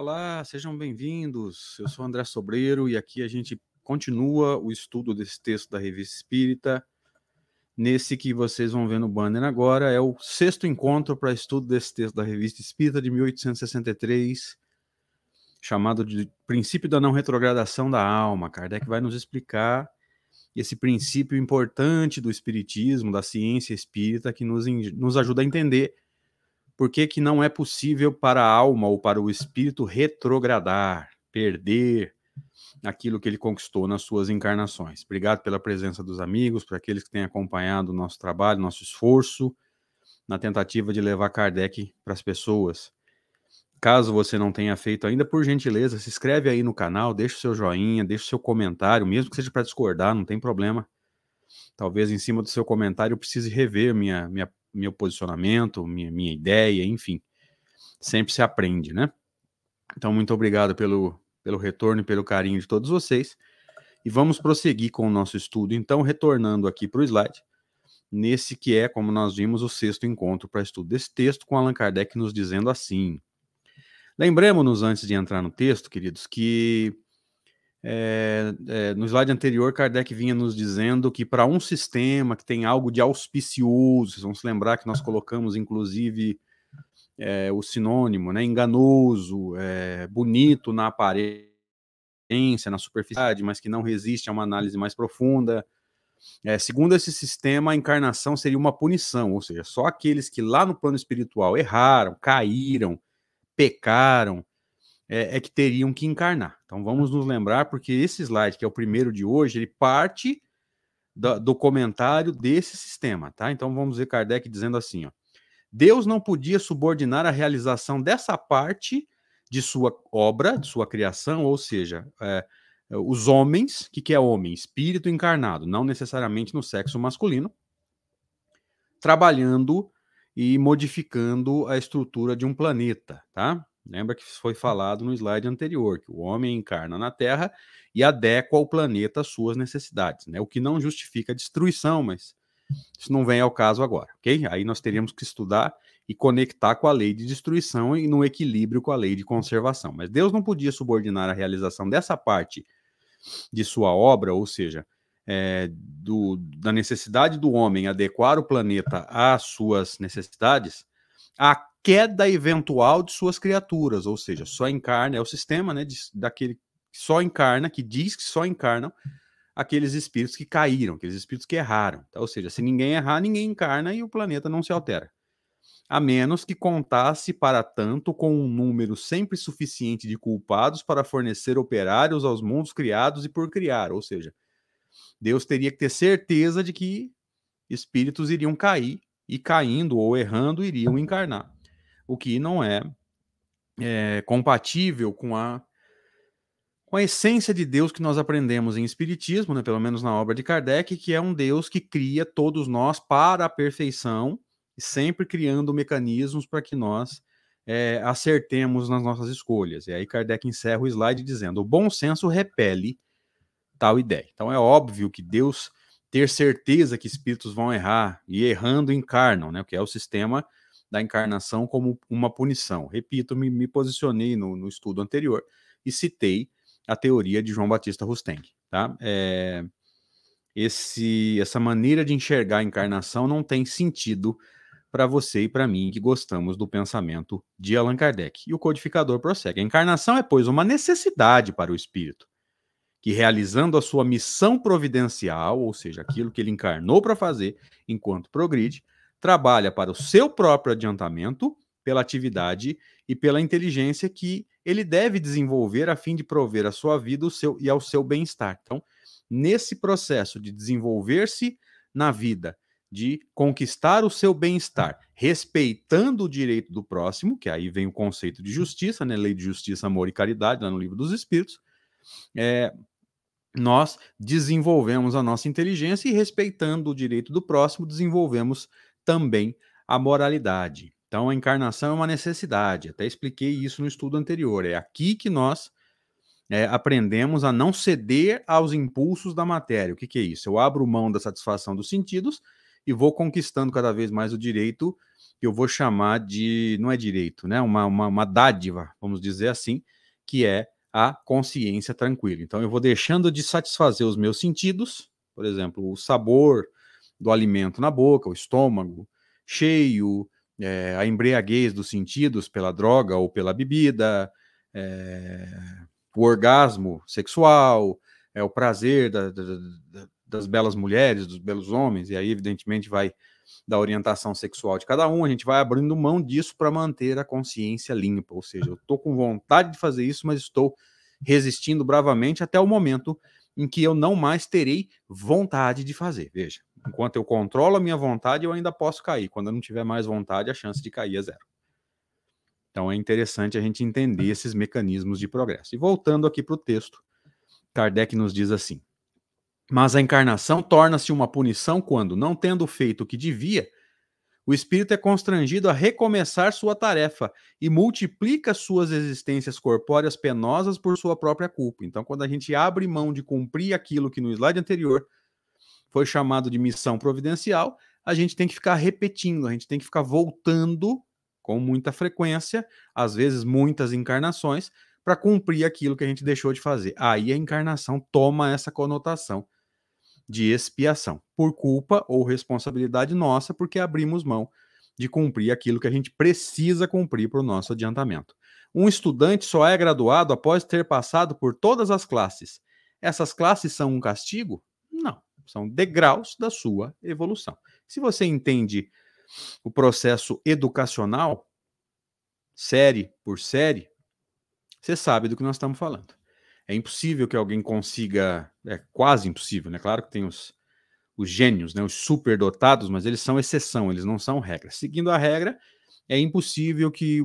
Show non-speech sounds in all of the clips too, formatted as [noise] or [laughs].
Olá, sejam bem-vindos. Eu sou André Sobreiro e aqui a gente continua o estudo desse texto da Revista Espírita. Nesse que vocês vão ver no banner agora é o sexto encontro para estudo desse texto da Revista Espírita de 1863, chamado de Princípio da Não Retrogradação da Alma. Kardec vai nos explicar esse princípio importante do espiritismo, da ciência espírita, que nos, nos ajuda a entender por que, que não é possível para a alma ou para o espírito retrogradar, perder aquilo que ele conquistou nas suas encarnações? Obrigado pela presença dos amigos, para aqueles que têm acompanhado o nosso trabalho, nosso esforço na tentativa de levar Kardec para as pessoas. Caso você não tenha feito ainda, por gentileza, se inscreve aí no canal, deixa o seu joinha, deixa o seu comentário, mesmo que seja para discordar, não tem problema talvez em cima do seu comentário eu precise rever minha, minha, meu posicionamento, minha, minha ideia, enfim. Sempre se aprende, né? Então, muito obrigado pelo, pelo retorno e pelo carinho de todos vocês. E vamos prosseguir com o nosso estudo, então, retornando aqui para o slide, nesse que é, como nós vimos, o sexto encontro para estudo desse texto, com Allan Kardec nos dizendo assim. Lembremos-nos, antes de entrar no texto, queridos, que é, é, no slide anterior, Kardec vinha nos dizendo que para um sistema que tem algo de auspicioso, vocês vão se lembrar que nós colocamos, inclusive, é, o sinônimo, né, enganoso, é, bonito na aparência, na superficialidade, mas que não resiste a uma análise mais profunda. É, segundo esse sistema, a encarnação seria uma punição, ou seja, só aqueles que lá no plano espiritual erraram, caíram, pecaram, é, é, que teriam que encarnar. Então vamos nos lembrar, porque esse slide, que é o primeiro de hoje, ele parte do, do comentário desse sistema, tá? Então vamos ver Kardec dizendo assim, ó. Deus não podia subordinar a realização dessa parte de sua obra, de sua criação, ou seja, é, os homens, o que, que é homem? Espírito encarnado, não necessariamente no sexo masculino, trabalhando e modificando a estrutura de um planeta, tá? Lembra que foi falado no slide anterior, que o homem encarna na Terra e adequa o planeta às suas necessidades, né? O que não justifica a destruição, mas isso não vem ao caso agora, ok? Aí nós teríamos que estudar e conectar com a lei de destruição e no equilíbrio com a lei de conservação. Mas Deus não podia subordinar a realização dessa parte de sua obra, ou seja, é, do, da necessidade do homem adequar o planeta às suas necessidades, à queda eventual de suas criaturas, ou seja, só encarna, é o sistema né, de, daquele que só encarna, que diz que só encarnam aqueles espíritos que caíram, aqueles espíritos que erraram. Tá? Ou seja, se ninguém errar, ninguém encarna e o planeta não se altera. A menos que contasse para tanto com um número sempre suficiente de culpados para fornecer operários aos mundos criados e por criar. Ou seja, Deus teria que ter certeza de que espíritos iriam cair e caindo ou errando iriam encarnar o que não é, é compatível com a com a essência de Deus que nós aprendemos em Espiritismo, né, pelo menos na obra de Kardec, que é um Deus que cria todos nós para a perfeição, sempre criando mecanismos para que nós é, acertemos nas nossas escolhas. E aí Kardec encerra o slide dizendo: o bom senso repele tal ideia. Então é óbvio que Deus ter certeza que espíritos vão errar e errando encarnam, né, que é o sistema da encarnação como uma punição. Repito, me, me posicionei no, no, estudo anterior e citei a teoria de João Batista Rusteng. Tá? É, esse, essa maneira de enxergar a encarnação não tem sentido para você e para mim que gostamos do pensamento de Allan Kardec. E o codificador prossegue: a encarnação é, pois, uma necessidade para o espírito, que realizando a sua missão providencial, ou seja, aquilo que ele encarnou para fazer enquanto progride, trabalha para o seu próprio adiantamento, pela atividade e pela inteligência que ele deve desenvolver a fim de prover à sua vida o seu, e ao seu bem-estar. Então, nesse processo de desenvolver-se na vida, de conquistar o seu bem-estar, respeitando o direito do próximo, que aí vem o conceito de justiça, né? Lei de justiça, amor e caridade, lá no livro dos Espíritos. É, nós desenvolvemos a nossa inteligência e, respeitando o direito do próximo, desenvolvemos também a moralidade. Então, a encarnação é uma necessidade. Até expliquei isso no estudo anterior. É aqui que nós é, aprendemos a não ceder aos impulsos da matéria. O que, que é isso? Eu abro mão da satisfação dos sentidos e vou conquistando cada vez mais o direito que eu vou chamar de. Não é direito, né? Uma, uma, uma dádiva, vamos dizer assim, que é a consciência tranquila. Então, eu vou deixando de satisfazer os meus sentidos, por exemplo, o sabor do alimento na boca, o estômago, cheio, é, a embriaguez dos sentidos pela droga ou pela bebida, é, o orgasmo sexual, é, o prazer da, da, das belas mulheres, dos belos homens, e aí, evidentemente, vai da orientação sexual de cada um, a gente vai abrindo mão disso para manter a consciência limpa. Ou seja, eu estou com vontade de fazer isso, mas estou resistindo bravamente até o momento em que eu não mais terei vontade de fazer. Veja. Enquanto eu controlo a minha vontade, eu ainda posso cair. Quando eu não tiver mais vontade, a chance de cair é zero. Então é interessante a gente entender [laughs] esses mecanismos de progresso. E voltando aqui para o texto, Kardec nos diz assim: Mas a encarnação torna-se uma punição quando, não tendo feito o que devia, o espírito é constrangido a recomeçar sua tarefa e multiplica suas existências corpóreas penosas por sua própria culpa. Então, quando a gente abre mão de cumprir aquilo que no slide anterior foi chamado de missão providencial, a gente tem que ficar repetindo, a gente tem que ficar voltando com muita frequência, às vezes muitas encarnações, para cumprir aquilo que a gente deixou de fazer. Aí a encarnação toma essa conotação de expiação, por culpa ou responsabilidade nossa, porque abrimos mão de cumprir aquilo que a gente precisa cumprir para o nosso adiantamento. Um estudante só é graduado após ter passado por todas as classes. Essas classes são um castigo? Não são degraus da sua evolução. Se você entende o processo educacional, série por série, você sabe do que nós estamos falando. É impossível que alguém consiga, é quase impossível, né? Claro que tem os, os gênios, né? os superdotados, mas eles são exceção, eles não são regra. Seguindo a regra, é impossível que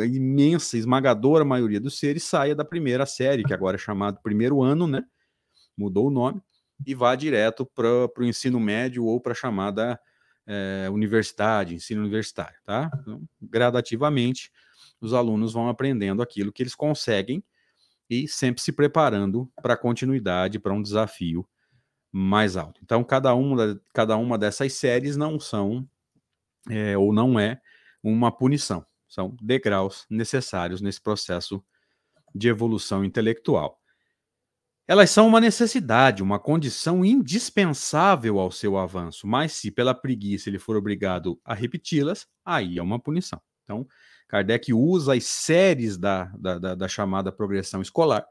a imensa, esmagadora maioria dos seres saia da primeira série, que agora é chamado primeiro ano, né? Mudou o nome, e vá direto para o ensino médio ou para a chamada é, universidade, ensino universitário, tá? Então, gradativamente, os alunos vão aprendendo aquilo que eles conseguem e sempre se preparando para a continuidade, para um desafio mais alto. Então, cada uma, cada uma dessas séries não são é, ou não é uma punição, são degraus necessários nesse processo de evolução intelectual. Elas são uma necessidade, uma condição indispensável ao seu avanço, mas se pela preguiça ele for obrigado a repeti-las, aí é uma punição. Então, Kardec usa as séries da, da, da, da chamada progressão escolar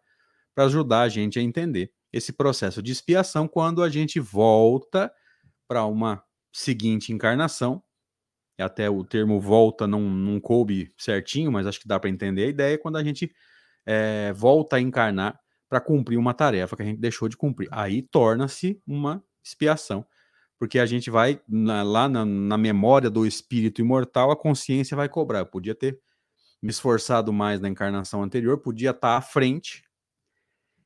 para ajudar a gente a entender esse processo de expiação quando a gente volta para uma seguinte encarnação. Até o termo volta não, não coube certinho, mas acho que dá para entender a ideia é quando a gente é, volta a encarnar para cumprir uma tarefa que a gente deixou de cumprir. Aí torna-se uma expiação, porque a gente vai na, lá na, na, memória do espírito imortal, a consciência vai cobrar. Eu podia ter me esforçado mais na encarnação anterior, podia estar tá à frente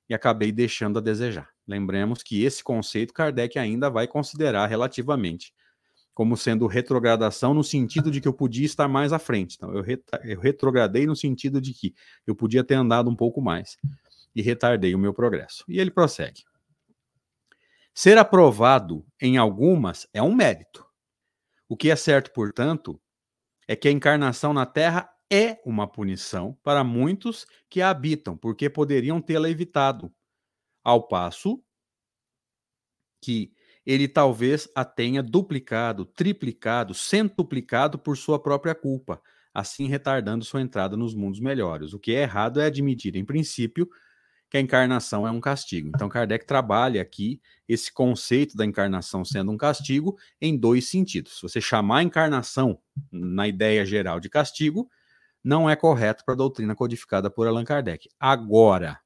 e acabei deixando a desejar. Lembremos que esse conceito Kardec ainda vai considerar relativamente como sendo retrogradação no sentido de que eu podia estar mais à frente. Então, eu, eu retrogradei no sentido de que eu podia ter andado um pouco mais e retardei o meu progresso. E ele prossegue. Ser aprovado em algumas é um mérito. O que é certo, portanto, é que a encarnação na Terra é uma punição para muitos que a habitam, porque poderiam tê-la evitado, ao passo que ele talvez a tenha duplicado, triplicado, centuplicado por sua própria culpa, assim retardando sua entrada nos mundos melhores. O que é errado é admitir, em princípio, que a encarnação é um castigo. Então, Kardec trabalha aqui esse conceito da encarnação sendo um castigo em dois sentidos. Se você chamar a encarnação, na ideia geral, de castigo, não é correto para a doutrina codificada por Allan Kardec. Agora,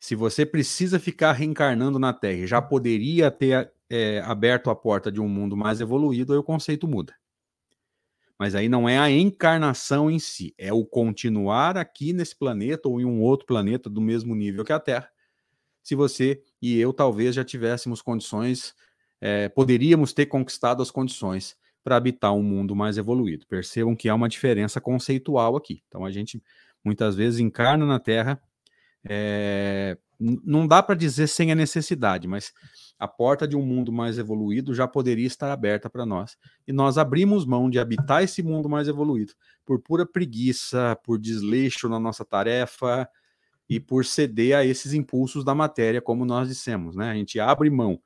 se você precisa ficar reencarnando na Terra já poderia ter é, aberto a porta de um mundo mais evoluído, aí o conceito muda mas aí não é a encarnação em si, é o continuar aqui nesse planeta ou em um outro planeta do mesmo nível que a Terra. Se você e eu talvez já tivéssemos condições, é, poderíamos ter conquistado as condições para habitar um mundo mais evoluído. Percebam que há uma diferença conceitual aqui. Então a gente muitas vezes encarna na Terra, é, não dá para dizer sem a necessidade, mas a porta de um mundo mais evoluído já poderia estar aberta para nós. E nós abrimos mão de habitar esse mundo mais evoluído por pura preguiça, por desleixo na nossa tarefa e por ceder a esses impulsos da matéria, como nós dissemos, né? A gente abre mão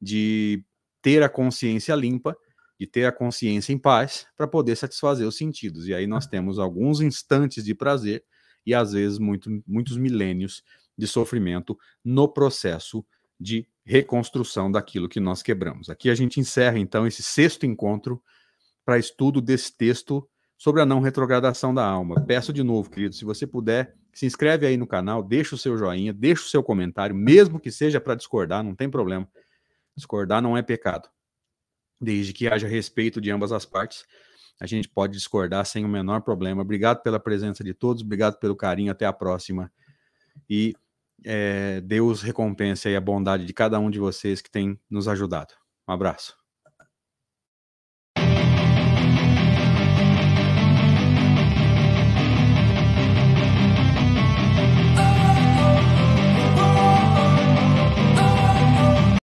de ter a consciência limpa, de ter a consciência em paz para poder satisfazer os sentidos. E aí nós temos alguns instantes de prazer e às vezes muito, muitos milênios de sofrimento no processo de reconstrução daquilo que nós quebramos. Aqui a gente encerra, então, esse sexto encontro para estudo desse texto sobre a não retrogradação da alma. Peço de novo, querido, se você puder, se inscreve aí no canal, deixa o seu joinha, deixa o seu comentário, mesmo que seja para discordar, não tem problema. Discordar não é pecado. Desde que haja respeito de ambas as partes, a gente pode discordar sem o menor problema. Obrigado pela presença de todos, obrigado pelo carinho, até a próxima. E é, Deus recompense a bondade de cada um de vocês que tem nos ajudado. Um abraço.